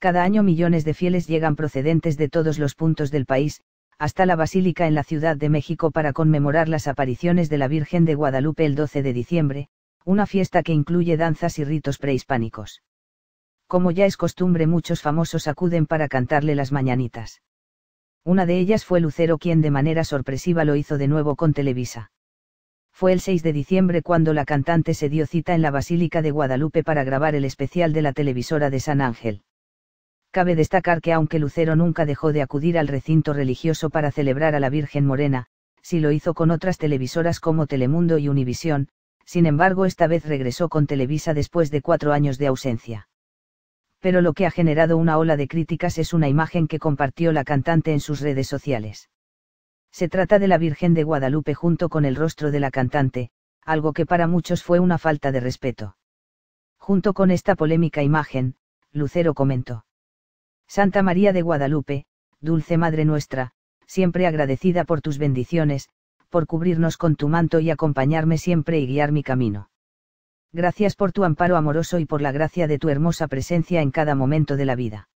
cada año millones de fieles llegan procedentes de todos los puntos del país, hasta la Basílica en la Ciudad de México para conmemorar las apariciones de la Virgen de Guadalupe el 12 de diciembre, una fiesta que incluye danzas y ritos prehispánicos. Como ya es costumbre muchos famosos acuden para cantarle las mañanitas. Una de ellas fue Lucero quien de manera sorpresiva lo hizo de nuevo con Televisa. Fue el 6 de diciembre cuando la cantante se dio cita en la Basílica de Guadalupe para grabar el especial de la televisora de San Ángel. Cabe destacar que aunque Lucero nunca dejó de acudir al recinto religioso para celebrar a la Virgen Morena, si lo hizo con otras televisoras como Telemundo y Univisión, sin embargo esta vez regresó con Televisa después de cuatro años de ausencia. Pero lo que ha generado una ola de críticas es una imagen que compartió la cantante en sus redes sociales. Se trata de la Virgen de Guadalupe junto con el rostro de la cantante, algo que para muchos fue una falta de respeto. Junto con esta polémica imagen, Lucero comentó. Santa María de Guadalupe, dulce Madre nuestra, siempre agradecida por tus bendiciones, por cubrirnos con tu manto y acompañarme siempre y guiar mi camino. Gracias por tu amparo amoroso y por la gracia de tu hermosa presencia en cada momento de la vida.